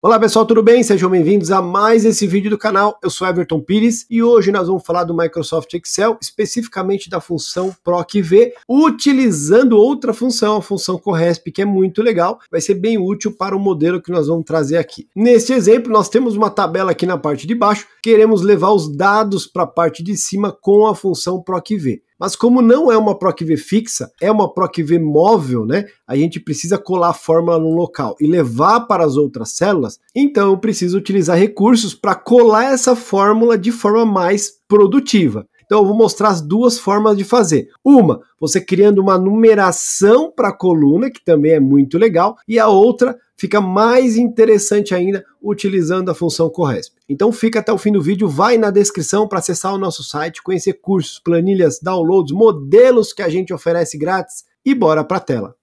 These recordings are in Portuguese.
Olá pessoal, tudo bem? Sejam bem-vindos a mais esse vídeo do canal. Eu sou Everton Pires e hoje nós vamos falar do Microsoft Excel, especificamente da função PROCV, utilizando outra função, a função CORRESP, que é muito legal, vai ser bem útil para o modelo que nós vamos trazer aqui. Neste exemplo, nós temos uma tabela aqui na parte de baixo, queremos levar os dados para a parte de cima com a função PROCV. Mas como não é uma V fixa, é uma V móvel, né? A gente precisa colar a fórmula no local e levar para as outras células, então eu preciso utilizar recursos para colar essa fórmula de forma mais produtiva. Então eu vou mostrar as duas formas de fazer. Uma, você criando uma numeração para a coluna, que também é muito legal, e a outra, fica mais interessante ainda utilizando a função Corresp. Então fica até o fim do vídeo, vai na descrição para acessar o nosso site, conhecer cursos, planilhas, downloads, modelos que a gente oferece grátis e bora para a tela.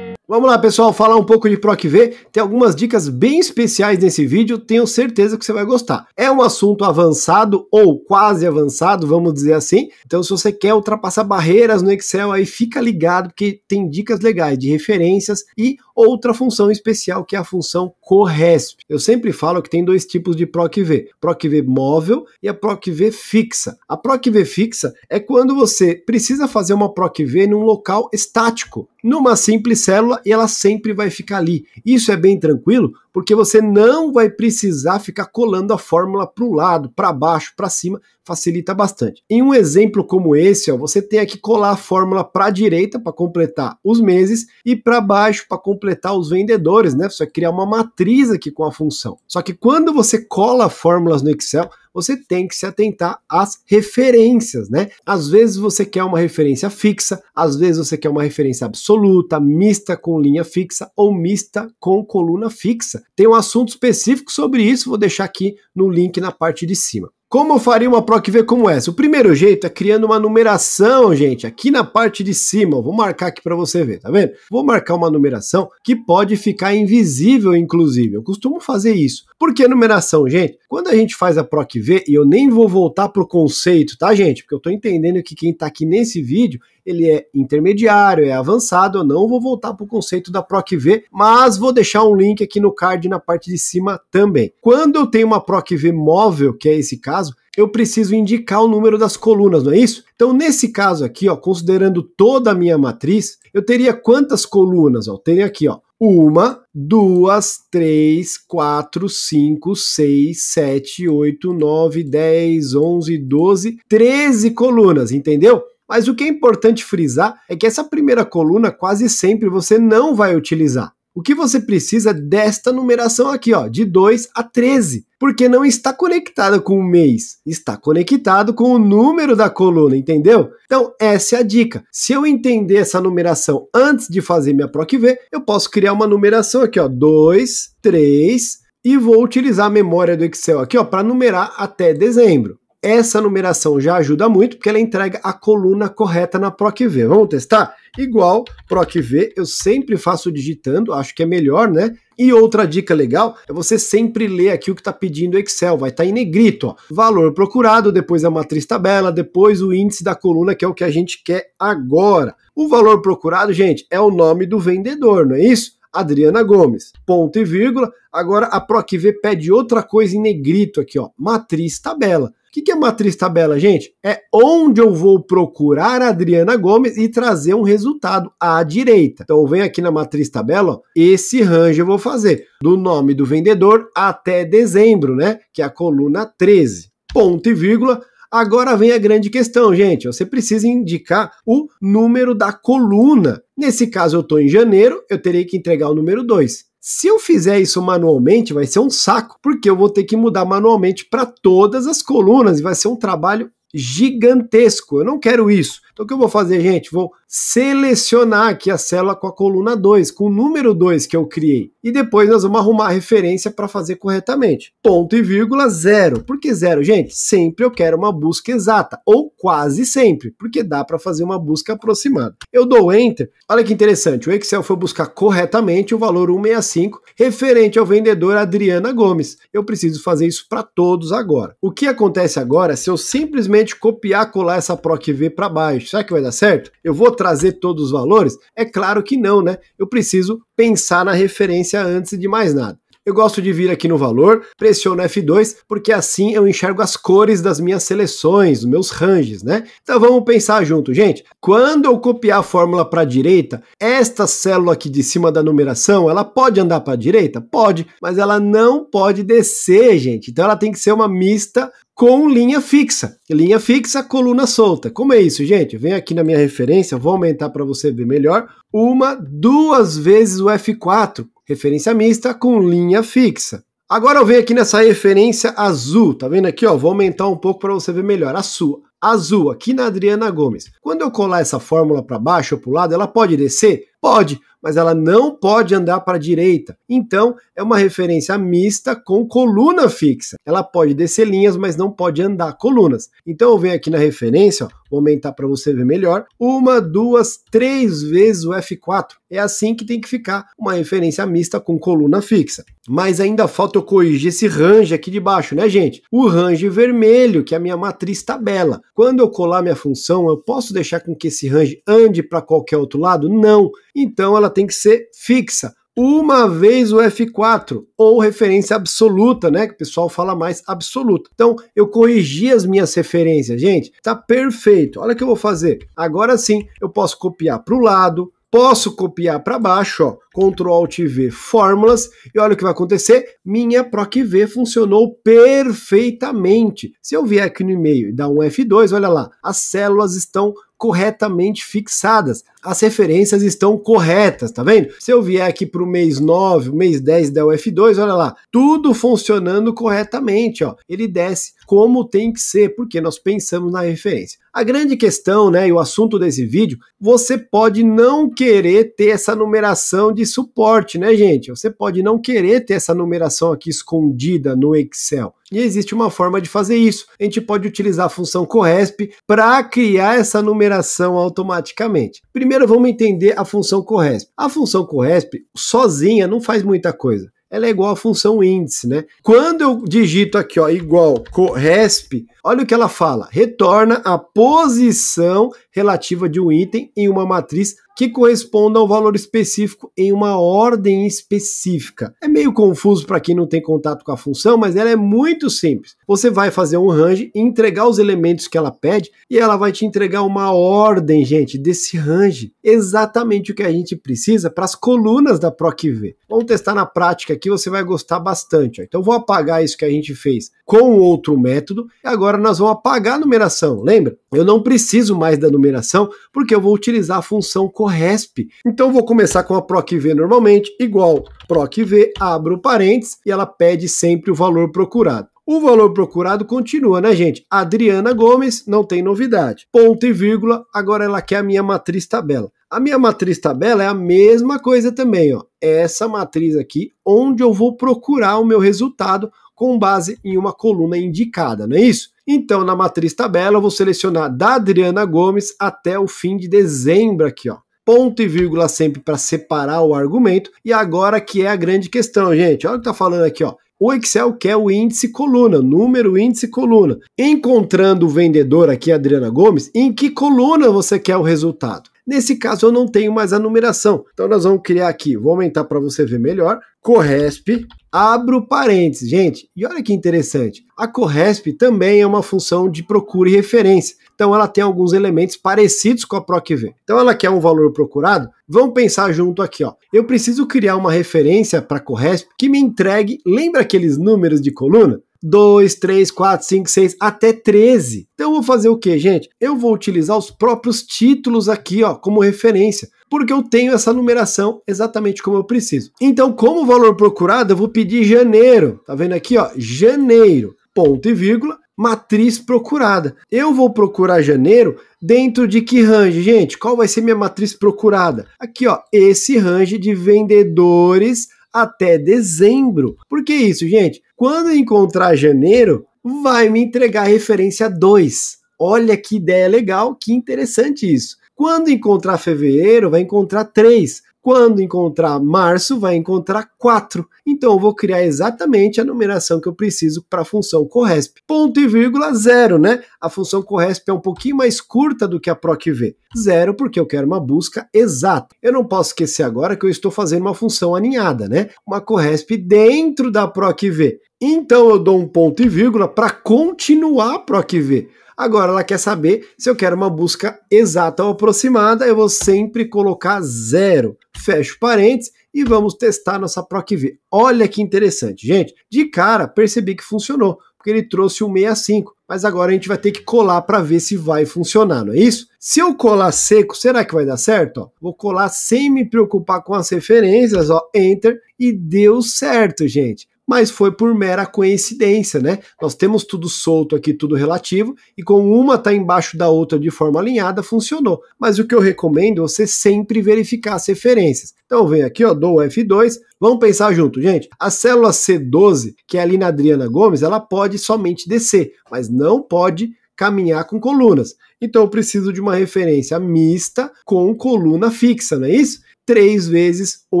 Vamos lá, pessoal, falar um pouco de PROCV. Tem algumas dicas bem especiais nesse vídeo, tenho certeza que você vai gostar. É um assunto avançado ou quase avançado, vamos dizer assim. Então, se você quer ultrapassar barreiras no Excel, aí fica ligado porque tem dicas legais de referências e outra função especial que é a função CORRESP. Eu sempre falo que tem dois tipos de PROCV: PROCV móvel e a PROCV fixa. A PROCV fixa é quando você precisa fazer uma PROCV num local estático, numa simples célula e ela sempre vai ficar ali. Isso é bem tranquilo, porque você não vai precisar ficar colando a fórmula para o lado, para baixo, para cima, facilita bastante. Em um exemplo como esse, ó, você tem que colar a fórmula para a direita para completar os meses e para baixo para completar os vendedores, né? Você vai criar uma matriz aqui com a função. Só que quando você cola fórmulas no Excel, você tem que se atentar às referências, né? Às vezes você quer uma referência fixa, às vezes você quer uma referência absoluta, mista com linha fixa ou mista com coluna fixa. Tem um assunto específico sobre isso, vou deixar aqui no link na parte de cima. Como eu faria uma PROC V como essa? O primeiro jeito é criando uma numeração, gente, aqui na parte de cima. Eu vou marcar aqui para você ver, tá vendo? Vou marcar uma numeração que pode ficar invisível, inclusive. Eu costumo fazer isso. Por que numeração, gente? Quando a gente faz a PROC V, e eu nem vou voltar pro conceito, tá, gente? Porque eu estou entendendo que quem está aqui nesse vídeo ele é intermediário, é avançado. Eu não vou voltar para o conceito da PROC-V, mas vou deixar um link aqui no card na parte de cima também. Quando eu tenho uma PROC-V móvel, que é esse caso, eu preciso indicar o número das colunas, não é isso? Então, nesse caso aqui, ó, considerando toda a minha matriz, eu teria quantas colunas? Ó? Eu tenho aqui, ó, uma, duas, três, quatro, cinco, seis, sete, oito, nove, dez, onze, doze, treze colunas, entendeu? Mas o que é importante frisar é que essa primeira coluna quase sempre você não vai utilizar. O que você precisa é desta numeração aqui, ó, de 2 a 13, porque não está conectada com o mês, está conectado com o número da coluna, entendeu? Então, essa é a dica. Se eu entender essa numeração antes de fazer minha PROC-V, eu posso criar uma numeração aqui, ó, 2, 3, e vou utilizar a memória do Excel aqui, ó, para numerar até dezembro. Essa numeração já ajuda muito porque ela entrega a coluna correta na PROC-V. Vamos testar? Igual PROC-V, eu sempre faço digitando, acho que é melhor, né? E outra dica legal é você sempre ler aqui o que está pedindo o Excel, vai estar tá em negrito, ó. valor procurado, depois a matriz tabela, depois o índice da coluna, que é o que a gente quer agora. O valor procurado, gente, é o nome do vendedor, não é isso? Adriana Gomes. Ponto e vírgula. Agora a PROCV pede outra coisa em negrito aqui, ó, matriz tabela que, que é matriz tabela, gente? É onde eu vou procurar a Adriana Gomes e trazer um resultado à direita. Então, vem aqui na matriz tabela, ó, esse range eu vou fazer do nome do vendedor até dezembro, né? Que é a coluna 13. Ponto e vírgula. Agora vem a grande questão, gente. Você precisa indicar o número da coluna. Nesse caso, eu estou em janeiro, eu terei que entregar o número 2. Se eu fizer isso manualmente, vai ser um saco, porque eu vou ter que mudar manualmente para todas as colunas e vai ser um trabalho gigantesco. Eu não quero isso. Então o que eu vou fazer, gente? Vou selecionar aqui a célula com a coluna 2, com o número 2 que eu criei. E depois nós vamos arrumar a referência para fazer corretamente. Ponto e vírgula zero. Por que zero? Gente, sempre eu quero uma busca exata, ou quase sempre, porque dá para fazer uma busca aproximada. Eu dou Enter, olha que interessante, o Excel foi buscar corretamente o valor 165 referente ao vendedor Adriana Gomes. Eu preciso fazer isso para todos agora. O que acontece agora é se eu simplesmente copiar e colar essa PROC V para baixo? podcast? Será que vai dar certo? Eu vou trazer todos os valores? É claro que não, né? Eu preciso pensar na referência antes de mais nada. Eu gosto de vir aqui no valor, pressiono F2, porque assim eu enxergo as cores das minhas seleções, dos meus ranges, né? Então vamos pensar junto, gente. Quando eu copiar a fórmula para a direita, esta célula aqui de cima da numeração, ela pode andar para a direita? Pode, mas ela não pode descer, gente. Então ela tem que ser uma mista com linha fixa. Linha fixa, coluna solta. Como é isso, gente? Vem aqui na minha referência, vou aumentar para você ver melhor. Uma, duas vezes o F4 referência mista com linha fixa. Agora eu venho aqui nessa referência azul, tá vendo aqui, ó? Vou aumentar um pouco para você ver melhor. A sua, azul, aqui na Adriana Gomes. Quando eu colar essa fórmula para baixo ou para o lado, ela pode descer? Pode, mas ela não pode andar para a direita. Então, é uma referência mista com coluna fixa. Ela pode descer linhas, mas não pode andar colunas. Então, eu venho aqui na referência, ó, vou aumentar para você ver melhor. Uma, duas, três vezes o F4. É assim que tem que ficar uma referência mista com coluna fixa. Mas ainda falta eu corrigir esse range aqui de baixo, né, gente? O range vermelho, que é a minha matriz tabela. Quando eu colar minha função, eu posso deixar com que esse range ande para qualquer outro lado? Não então ela tem que ser fixa. Uma vez o F4, ou referência absoluta, né? Que o pessoal fala mais absoluta. Então, eu corrigi as minhas referências, gente. Tá perfeito. Olha o que eu vou fazer. Agora sim, eu posso copiar para o lado, posso copiar para baixo, ó, Ctrl Alt V fórmulas, e olha o que vai acontecer, minha PROC V funcionou perfeitamente. Se eu vier aqui no e-mail e dar um F2, olha lá, as células estão corretamente fixadas. As referências estão corretas, tá vendo? Se eu vier aqui para o mês 9, mês 10 da UF2, olha lá, tudo funcionando corretamente, ó. Ele desce como tem que ser, porque nós pensamos na referência. A grande questão, né, e o assunto desse vídeo, você pode não querer ter essa numeração de suporte, né, gente? Você pode não querer ter essa numeração aqui escondida no Excel. E existe uma forma de fazer isso. A gente pode utilizar a função CORRESP para criar essa numeração operação automaticamente. Primeiro vamos entender a função CORRESP. A função CORRESP sozinha não faz muita coisa ela é igual à função índice, né? Quando eu digito aqui, ó, igual corresp, olha o que ela fala: retorna a posição relativa de um item em uma matriz que corresponda ao valor específico em uma ordem específica. É meio confuso para quem não tem contato com a função, mas ela é muito simples. Você vai fazer um range, entregar os elementos que ela pede e ela vai te entregar uma ordem, gente, desse range. Exatamente o que a gente precisa para as colunas da PROCV. Vamos testar na prática aqui, você vai gostar bastante. Então vou apagar isso que a gente fez com outro método e agora nós vamos apagar a numeração. Lembra? Eu não preciso mais da numeração numeração, porque eu vou utilizar a função corresp. Então vou começar com a PROC-V normalmente, igual PROC-V, abro parênteses e ela pede sempre o valor procurado. O valor procurado continua, né, gente? Adriana Gomes, não tem novidade. Ponto e vírgula, agora ela quer a minha matriz tabela. A minha matriz tabela é a mesma coisa também, ó. Essa matriz aqui, onde eu vou procurar o meu resultado com base em uma coluna indicada, não é isso? Então, na matriz tabela, eu vou selecionar da Adriana Gomes até o fim de dezembro aqui, ó. Ponto e vírgula sempre para separar o argumento. E agora que é a grande questão, gente. Olha o que está falando aqui, ó. O Excel quer o índice coluna, número, índice coluna. Encontrando o vendedor aqui, Adriana Gomes, em que coluna você quer o resultado? Nesse caso, eu não tenho mais a numeração. Então, nós vamos criar aqui, vou aumentar para você ver melhor, Corresp Abro parênteses, gente. E olha que interessante. A CORRESP também é uma função de procura e referência. Então ela tem alguns elementos parecidos com a PROCV. Então ela quer um valor procurado. Vamos pensar junto aqui, ó. Eu preciso criar uma referência para a CORRESP que me entregue, lembra aqueles números de coluna? 2, 3, 4, 5, 6, até 13. Então eu vou fazer o que, gente? Eu vou utilizar os próprios títulos aqui, ó, como referência, porque eu tenho essa numeração exatamente como eu preciso. Então, como valor procurado, eu vou pedir janeiro. Tá vendo aqui, ó? Janeiro, ponto e vírgula, matriz procurada. Eu vou procurar janeiro dentro de que range, gente? Qual vai ser minha matriz procurada? Aqui, ó, esse range de vendedores até dezembro. Por que isso, gente? Quando encontrar janeiro, vai me entregar a referência 2. Olha que ideia legal, que interessante isso. Quando encontrar fevereiro, vai encontrar 3. Quando encontrar março, vai encontrar 4. Então, eu vou criar exatamente a numeração que eu preciso para a função corresp. Ponto e vírgula zero, né? A função corresp é um pouquinho mais curta do que a procv. Zero, porque eu quero uma busca exata. Eu não posso esquecer agora que eu estou fazendo uma função aninhada, né? Uma corresp dentro da procv. Então, eu dou um ponto e vírgula para continuar a procv. Agora ela quer saber se eu quero uma busca exata ou aproximada, eu vou sempre colocar zero. Fecho parênteses e vamos testar nossa PROCV. Olha que interessante, gente. De cara, percebi que funcionou, porque ele trouxe um 65, mas agora a gente vai ter que colar para ver se vai funcionar, não é isso? Se eu colar seco, será que vai dar certo? Ó, vou colar sem me preocupar com as referências, ó, enter, e deu certo, gente mas foi por mera coincidência, né? Nós temos tudo solto aqui, tudo relativo, e com uma tá embaixo da outra de forma alinhada, funcionou. Mas o que eu recomendo é você sempre verificar as referências. Então vem aqui, ó, dou o F2, vamos pensar junto, gente. A célula C12, que é ali na Adriana Gomes, ela pode somente descer, mas não pode caminhar com colunas. Então eu preciso de uma referência mista com coluna fixa, não é isso? Três vezes o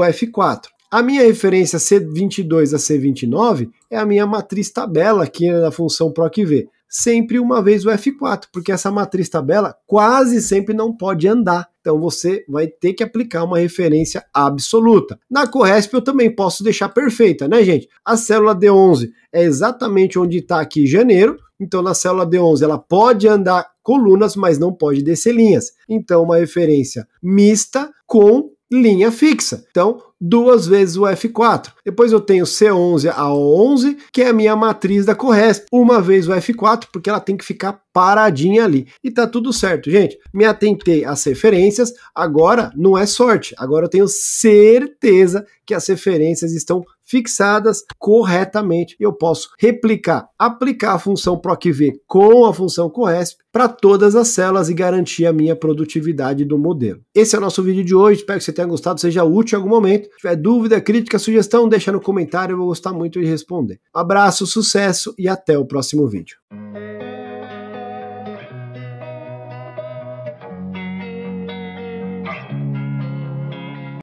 F4. A minha referência C22 a C29 é a minha matriz tabela aqui na é função PROCV Sempre uma vez o F4, porque essa matriz tabela quase sempre não pode andar. Então você vai ter que aplicar uma referência absoluta. Na Corresp eu também posso deixar perfeita, né, gente? A célula D11 é exatamente onde está aqui janeiro. Então na célula D11 ela pode andar colunas, mas não pode descer linhas. Então uma referência mista com linha fixa. Então, duas vezes o F4. Depois eu tenho C11 a 11, que é a minha matriz da Corresp, uma vez o F4, porque ela tem que ficar paradinha ali. E tá tudo certo, gente. Me atentei às referências, agora não é sorte, agora eu tenho certeza que as referências estão fixadas corretamente. Eu posso replicar, aplicar a função PROCV com a função CORESP para todas as células e garantir a minha produtividade do modelo. Esse é o nosso vídeo de hoje. Espero que você tenha gostado, seja útil em algum momento. Se tiver dúvida, crítica, sugestão, deixa no comentário, eu vou gostar muito de responder. Abraço, sucesso e até o próximo vídeo.